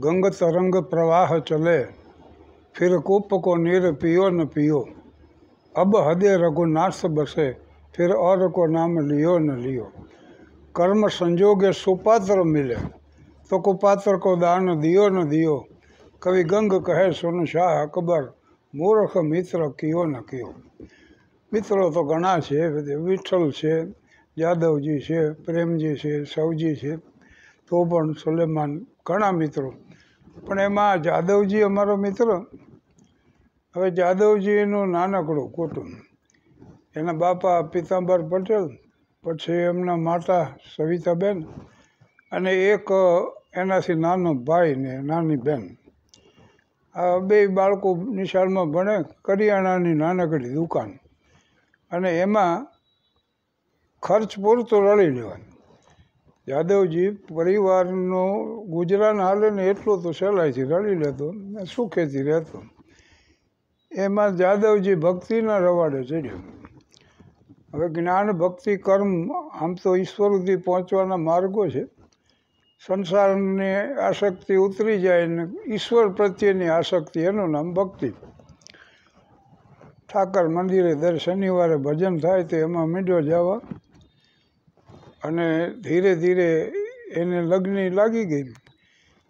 ગંગ તરંગ પ્રવાહ ચલે ફિર કૂપ કો નીર પિયો ન પિયો અબ હદે રઘુનાથ બસે ફિર ઓર કો નામ લિયો ન લિયો કર્મ સંજોગે સુપાત્ર મિલે તો કુપાત્ર કો દાન દિયો ન દિયો કવિ ગંગ કહે સુન શાહ અકબર મૂર્ખ મિત્ર કયો ન કયો મિત્રો તો ઘણા છે વિઠ્ઠલ છે જાદવજી છે પ્રેમજી છે સૌજી છે તો પણ સુલેમાન ઘણા મિત્રો પણ એમાં જાદવજી અમારો મિત્ર હવે જાદવજીનું નાનકડું કુટુંબ એના બાપા પિતાંબર પટેલ પછી એમના માતા સવિતાબેન અને એક એનાથી નાનો ભાઈ ને નાની બેન આ બે બાળકો નિશાળમાં ભણે કરિયાણાની નાનકડી દુકાન અને એમાં ખર્ચ પૂરતો રળી લેવાનો જાદવજી પરિવારનો ગુજરાન હાલે ને એટલો તો સહેલાઈથી રડી લેતો ને સુખેથી રહેતો એમાં જાદવજી ભક્તિના રવાડે ચડ્યો હવે જ્ઞાન ભક્તિ કર્મ આમ તો ઈશ્વર સુધી પહોંચવાના માર્ગો છે સંસારની આસક્તિ ઉતરી જાય ને ઈશ્વર પ્રત્યેની આસક્તિ એનું નામ ભક્તિ ઠાકર મંદિરે દર શનિવારે ભજન થાય તો એમાં મીંડો જવા અને ધીરે ધીરે એને લગ્ની લાગી ગઈ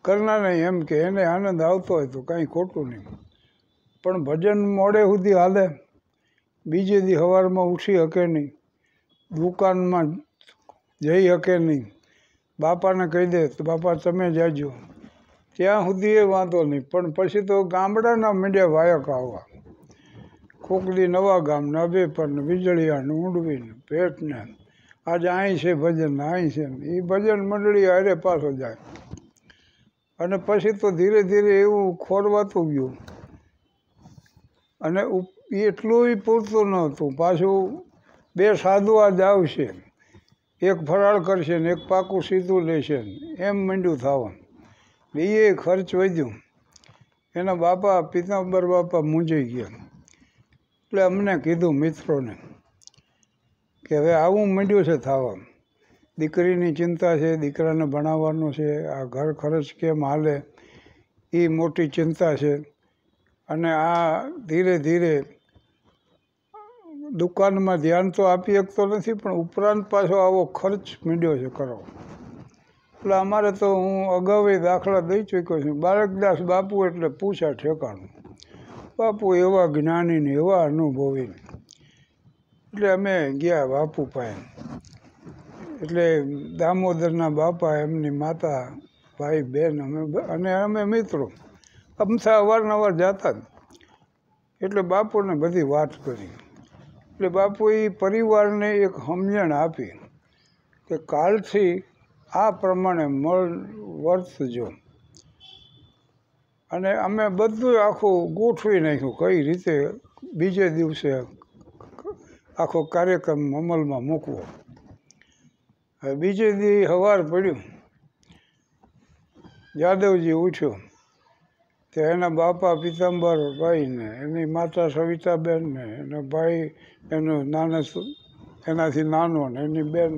કરનારને એમ કે એને આનંદ આવતો હોય તો કાંઈ ખોટું નહીં પણ ભજન મોડે સુધી હાલે બીજે દી હવારમાં ઉઠી શકે નહીં દુકાનમાં જઈ શકે નહીં બાપાને કહી દે તો બાપા તમે જાજો ત્યાં સુધી એ વાંધો નહીં પણ પછી તો ગામડાના મીડિયા વાયક આવવા ખોકલી નવા ગામના બે પણ વીજળીયાને ઊંડવીને પેટને આજે અહીં છે ભજન અહીં છે એ ભજન મંડળી અરે પાછો જાય અને પછી તો ધીરે ધીરે એવું ખોરવાતું ગયું અને એટલું પૂરતું નહોતું પાછું બે સાધુ આજ આવશે એક ફરાળ કરશે ને એક પાકું સીધું લેશે એમ મંડ્યું થવાનું એ ખર્ચ વધ્યું એના બાપા પિતાંબર બાપા મૂંઝાઈ ગયા એટલે અમને કીધું મિત્રોને કે હવે આવું માંડ્યું છે થવા દીકરીની ચિંતા છે દીકરાને ભણાવવાનું છે આ ઘર ખર્ચ કેમ હાલે એ મોટી ચિંતા છે અને આ ધીરે ધીરે દુકાનમાં ધ્યાન તો આપી શકતો નથી પણ ઉપરાંત પાછો આવો ખર્ચ મીડ્યો છે કરો એટલે અમારે તો હું અગાઉ દાખલા દઈ ચૂક્યો છું બાળકદાસ બાપુ એટલે પૂછા ઠેકાણું બાપુ એવા જ્ઞાની એવા અનુભવીને એટલે અમે ગયા બાપુ પાસે એટલે દામોદરના બાપા એમની માતા ભાઈ બહેન અમે અને અમે મિત્રો અમથા અવારનવાર જતા એટલે બાપુને બધી વાત કરી એટલે બાપુએ પરિવારને એક સમજણ આપી કે કાલથી આ પ્રમાણે મળ વર્તજો અને અમે બધું આખું ગોઠવી નાખ્યું કઈ રીતે બીજે દિવસે આખો કાર્યક્રમ અમલમાં મૂકવો હવે બીજે દી હવાર પડ્યું જાદવજી ઉઠ્યો તો એના બાપા પિતાંબર ભાઈને એની માતા સવિતાબેનને એનો ભાઈ એનો નાના એનાથી નાનો ને એની બેન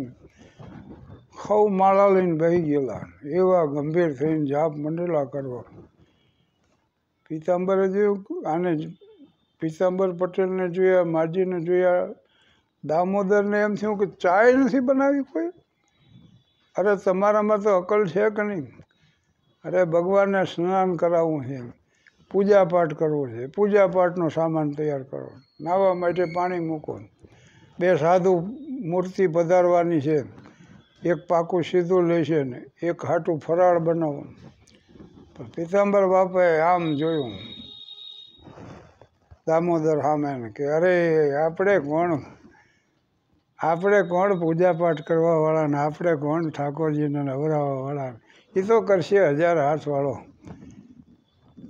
ખવ માળા લઈને ભાઈ ગયેલા એવા ગંભીર થઈને જાપ મંડેલા કરવા પિતાંબરે જોયું આને પિતાંબર પટેલને જોયા માજીને જોયા દામોદરને એમ થયું કે ચાય નથી બનાવી કોઈ અરે તમારામાં તો અકલ છે કે નહીં અરે ભગવાનને સ્નાન કરાવવું છે પૂજાપાઠ કરવો છે પૂજાપાઠનો સામાન તૈયાર કરો નાહવા માટે પાણી મૂકો બે સાધુ મૂર્તિ પધારવાની છે એક પાકું સીધું લેશે ને એક હાટું ફરાળ બનાવો પણ પિતાંબર બાપાએ આમ જોયું દામોદર સામે કે અરે આપણે કોણ આપણે કોણ પૂજાપાઠ કરવાવાળા ને આપણે કોણ ઠાકોરજીને નવરાવાવાળા એ તો કરશે હજાર હાથવાળો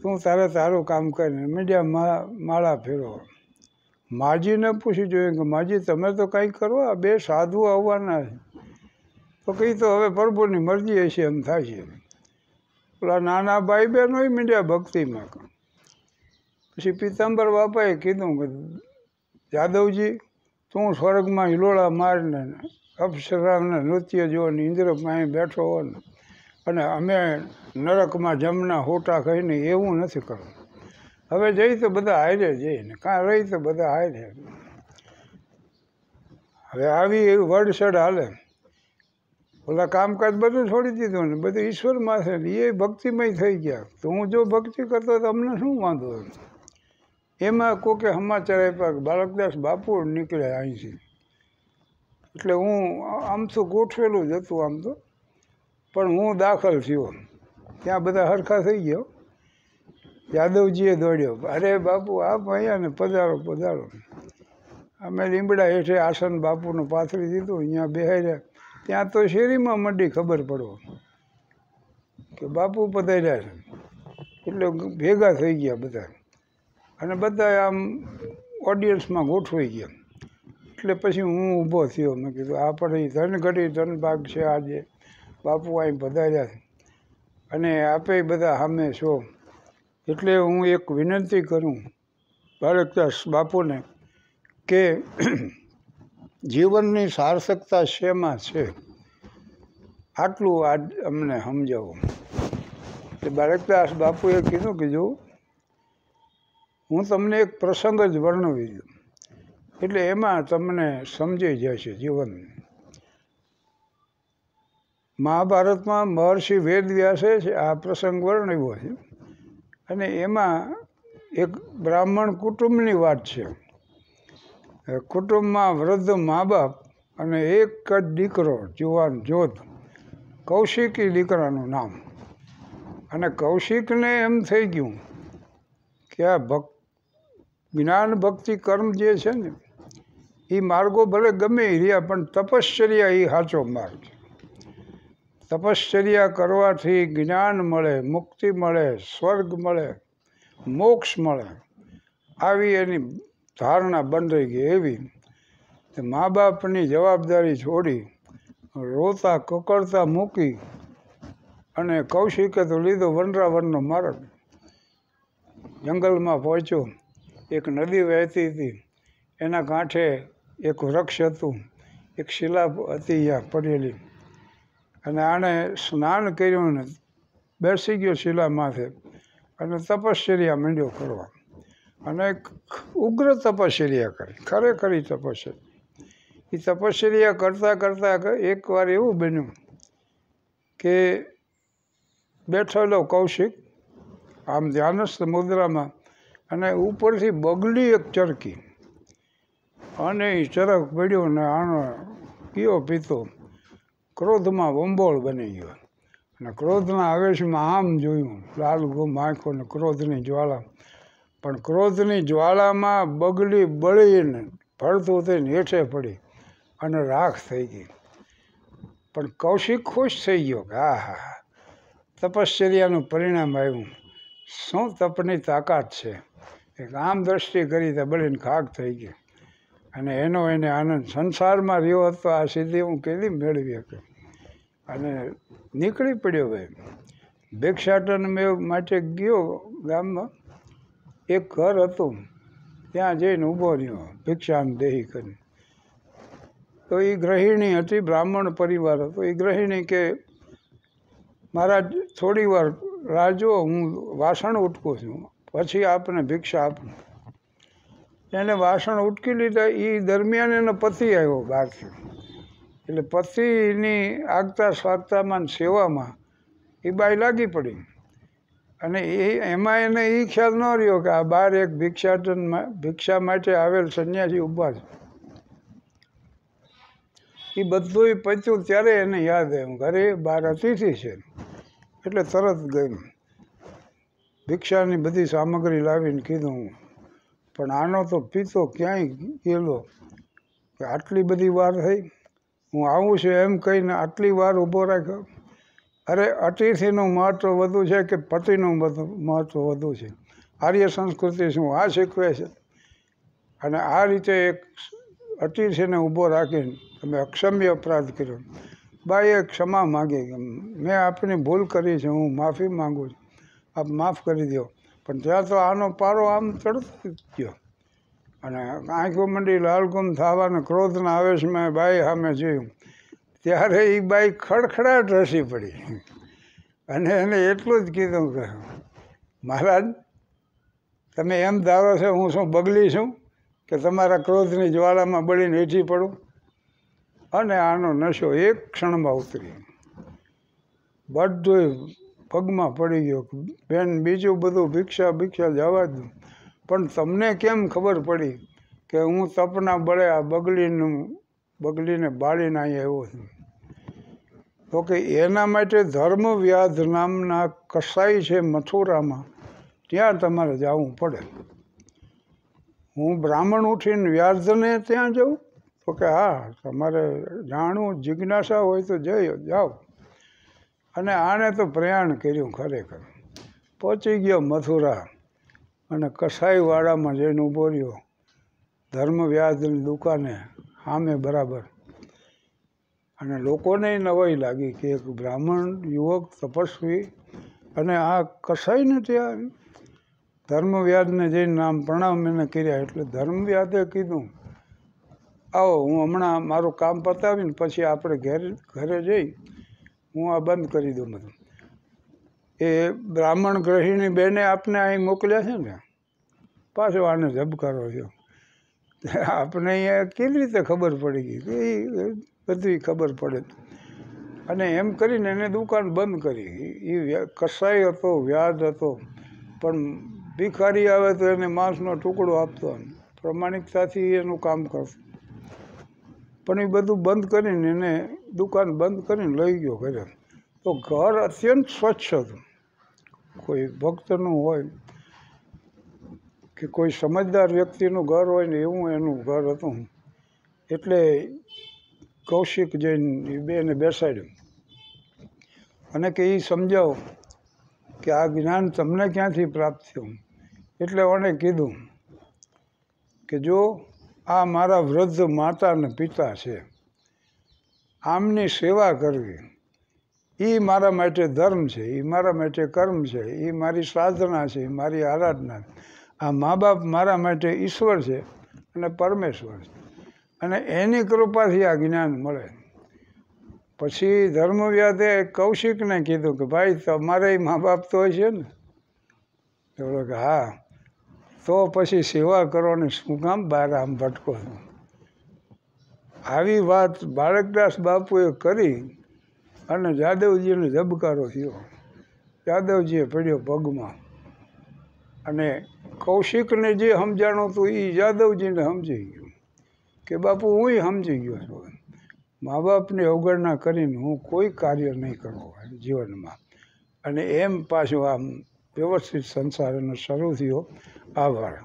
તું તારે તારું કામ કરીને મીડિયામાં માળા ફેરવો માજીને પૂછી જોઈએ કે માજી તમે તો કંઈ કરો આ બે સાધુ આવવાના છે તો કંઈ તો હવે પ્રભુની મરજી હશે એમ થાય છે પેલા નાના ભાઈ બહેનો મીડિયા ભક્તિમાં પછી પીતાંબર બાપાએ કીધું કે જાદવજી તું સ્વર્ગમાં હિલોળા મારીને અપ્સરાને નૃત્ય જોવાની ઇન્દ્ર પાસે બેઠો હો અને અમે નરકમાં જમના હોટા કહીને એવું નથી કરવું હવે જઈ તો બધા હારે જઈને કાં રહી તો બધા હારે હવે આવી એવી વડસડ હાલે ઓલા કામકાજ બધું છોડી દીધું ને બધું ઈશ્વરમાં છે ને એ ભક્તિમય થઈ ગયા તો હું જો ભક્તિ કરતો તો અમને શું વાંધો એમાં કોકે સમાચાર આપ્યા કે બાળકદાસ બાપુ નીકળ્યા અહીંથી એટલે હું આમ તો ગોઠવેલું જ હતું આમ તો પણ હું દાખલ થયો ત્યાં બધા હરખા થઈ ગયો યાદવજીએ દોડ્યો અરે બાપુ આપ અહીંયા ને પધારો પધારો અમે લીમડા હેઠે આસન બાપુનું પાથરી દીધું અહીંયા બેહાડ્યા ત્યાં તો શેરીમાં મંડી ખબર પડો કે બાપુ પધાર્યા છે એટલે ભેગા થઈ ગયા બધા અને બધા આમ ઓડિયન્સમાં ગોઠવાઈ ગયા એટલે પછી હું ઊભો થયો મેં કીધું આ પણ ધનઘટી ધનભાગ છે આજે બાપુ અહીં પધાર્યા છે અને આપે બધા સામે છો એટલે હું એક વિનંતી કરું બાળકદાસ બાપુને કે જીવનની સાર્થકતા શેમાં છે આટલું આજ અમને સમજાવો એટલે બાળકદાસ બાપુએ કીધું કીધું હું તમને એક પ્રસંગ જ વર્ણવી છું એટલે એમાં તમને સમજાઈ જશે જીવન મહાભારતમાં મહર્ષિ વેદવ્યાસે છે આ પ્રસંગ વર્ણવ્યો છે અને એમાં એક બ્રાહ્મણ કુટુંબની વાત છે કુટુંબમાં વૃદ્ધ મા બાપ અને એક જ દીકરો જુવાન જોત કૌશિકી દીકરાનું નામ અને કૌશિકને એમ થઈ ગયું કે આ ભક્ત જ્ઞાન ભક્તિ કર્મ જે છે ને એ માર્ગો ભલે ગમે રહ્યા પણ તપશ્ચર્યા એ સાચો માર્ગ છે તપશ્ચર્યા કરવાથી જ્ઞાન મળે મુક્તિ મળે સ્વર્ગ મળે મોક્ષ મળે આવી એની ધારણા બંધાઈ ગઈ એવી મા બાપની જવાબદારી છોડી રોતા કકળતા મૂકી અને કૌશિકે તો લીધો વનરાવનનો માર્ગ જંગલમાં પહોંચ્યો એક નદી વહેતી હતી એના કાંઠે એક વૃક્ષ હતું એક શિલા હતી ત્યાં પડેલી અને આણે સ્નાન કર્યું ને બેસી ગયો શિલા માથે અને તપશ્ચર્યા માંડ્યો કરવા અને ઉગ્ર તપશ્ચર્યા કરી ખરેખરી તપશ્ચર્યા એ તપશ્ચર્યા કરતાં કરતાં એકવાર એવું બન્યું કે બેઠેલો કૌશિક આમ ધ્યાનસ્થ મુદ્રામાં અને ઉપરથી બગલી એક ચરકી અને એ ચરક પડ્યો ને આનો કયો પીતો ક્રોધમાં વંબોળ બની ગયો અને ક્રોધના આવેશમાં આમ જોયું લાલ ગુમ આંખો ને ક્રોધની જ્વાળા પણ ક્રોધની જ્વાળામાં બગલી બળીને ફરતું થઈને હેઠે પડી અને રાખ થઈ ગઈ પણ કૌશિક ખુશ થઈ ગયો કે હા હા તપશ્ચર્યાનું પરિણામ આવ્યું શું તપની તાકાત છે એક આમ દ્રષ્ટિ કરી તો બળીને ખાક થઈ ગઈ અને એનો એને આનંદ સંસારમાં રહ્યો હતો આ સિદ્ધિ હું કેવી મેળવી શકે અને નીકળી પડ્યો ભાઈ ભિક્ષાટન મેં માટે ગયો ગામમાં એક ઘર હતું ત્યાં જઈને ઊભો રહ્યો ભિક્ષાન દેહી કરીને તો એ ગ્રહિણી હતી બ્રાહ્મણ પરિવાર હતો એ ગ્રહિણી કે મારા થોડી વાર રાહ હું વાસણ ઉટકું છું પછી આપને ભિક્ષા આપું એને વાસણ ઉટકી લીધા એ દરમિયાન એનો પતિ આવ્યો બહારથી એટલે પતિની આગતા સ્વાગતામાં સેવામાં એ બાય લાગી પડી અને એ એમાં એને એ ખ્યાલ ન રહ્યો કે આ બહાર એક ભિક્ષાટન ભિક્ષા માટે આવેલ સંન્યાસી ઊભા છે એ બધું પત્યું ત્યારે એને યાદ આવ્યું ઘરે બાર અતિથિ છે એટલે તરત ગયું ભિક્ષાની બધી સામગ્રી લાવીને કીધું પણ આનો તો પીતો ક્યાંય ગયેલો કે આટલી બધી વાર થઈ હું આવું છું એમ કહીને આટલી વાર ઊભો રાખ્યો અરે અતિથિનું મહત્ત્વ વધુ છે કે પતિનું મહત્ત્વ વધુ છે આર્ય સંસ્કૃતિ શું આ શીખવે છે અને આ રીતે એક અતિથિને ઊભો રાખીને તમે અક્ષમ્ય અપરાધ કર્યો બાઈએ ક્ષમા માગી મેં આપની ભૂલ કરી છે હું માફી માગું છું આપ માફ કરી દો પણ ત્યાં તો આનો પારો આમ ચડતો ગયો અને આંખો મંડી લાલગુમ થવાને ક્રોધના આવેશમાં બાઈ સામે જોયું ત્યારે એ બાઈ ખડખડાટ રસી પડી અને એને એટલું જ કીધું કે મહારાજ તમે એમ ધારો છો હું શું બગલી છું કે તમારા ક્રોધની જ્વાળામાં બળીને હેઠી પડું અને આનો નશો એક ક્ષણમાં ઉતરી બધું પગમાં પડી ગયો બેન બીજું બધું ભિક્ષા ભિક્ષા જવા દઉં પણ તમને કેમ ખબર પડી કે હું તપના બળે આ બગલીનું બગલીને બાળીને અહીંયા આવ્યો છું તો કે એના માટે ધર્મ વ્યાધ નામના કસાઈ છે મથુરામાં ત્યાં તમારે જવું પડે હું બ્રાહ્મણ ઉઠીને વ્યાધને ત્યાં જાઉં તો કે હા તમારે જાણવું જિજ્ઞાસા હોય તો જઈ જાઓ અને આણે તો પ્રયાણ કર્યું ખરેખર પહોંચી ગયો મથુરા અને કસાઈવાડામાં જઈને ઊભો રહ્યો ધર્મવ્યાજની દુકાને સામે બરાબર અને લોકોને નવાઈ લાગી કે એક બ્રાહ્મણ યુવક તપસ્વી અને આ નથી ત્યાં ધર્મવ્યાજને જઈને નામ પ્રણામ એને કર્યા એટલે ધર્મવ્યાજે કીધું આવો હું હમણાં મારું કામ પતાવીને પછી આપણે ઘેર ઘરે જઈ હું આ બંધ કરી દઉં બધું એ બ્રાહ્મણ ગ્રહિણી બેને આપને અહીં મોકલ્યા છે ને પાછો આને ઝબકારો થયો આપણે અહીંયા કેવી રીતે ખબર પડી ગઈ કે એ બધી ખબર પડે અને એમ કરીને એને દુકાન બંધ કરી એ કસાઈ હતો વ્યાજ હતો પણ ભિખારી આવે તો એને માંસનો ટુકડો આપતો પ્રમાણિકતાથી એનું કામ કરતો પણ એ બધું બંધ કરીને એને દુકાન બંધ કરીને લઈ ગયો ઘરે તો ઘર અત્યંત સ્વચ્છ હતું કોઈ ભક્તનું હોય કે કોઈ સમજદાર વ્યક્તિનું ઘર હોય ને એવું એનું ઘર હતું એટલે કૌશિક જૈન એ બેને બેસાડ્યું અને કે એ સમજાવો કે આ જ્ઞાન તમને ક્યાંથી પ્રાપ્ત થયું એટલે એણે કીધું કે જો આ મારા વૃદ્ધ માતા અને પિતા છે આમની સેવા કરવી એ મારા માટે ધર્મ છે એ મારા માટે કર્મ છે એ મારી સાધના છે મારી આરાધના આ મા બાપ મારા માટે ઈશ્વર છે અને પરમેશ્વર છે અને એની કૃપાથી આ જ્ઞાન મળે પછી ધર્મવ્યાધે કૌશિકને કીધું કે ભાઈ તમારે મા બાપ તો હોય છે ને કે હા તો પછી સેવા કરવાની શું કામ બહાર આમ ભટકો આવી વાત બાળકદાસ બાપુએ કરી અને જાદવજીને ધબકારો થયો જાદવજીએ પડ્યો પગમાં અને કૌશિકને જે સમજાણું હતું એ જાદવજીને સમજી ગયું કે બાપુ હું સમજી ગયો છું મા બાપની અવગણના કરીને હું કોઈ કાર્ય નહીં કરવું જીવનમાં અને એમ પાછું આમ વ્યવસ્થિત સંસારનો શરૂ થયો આભાર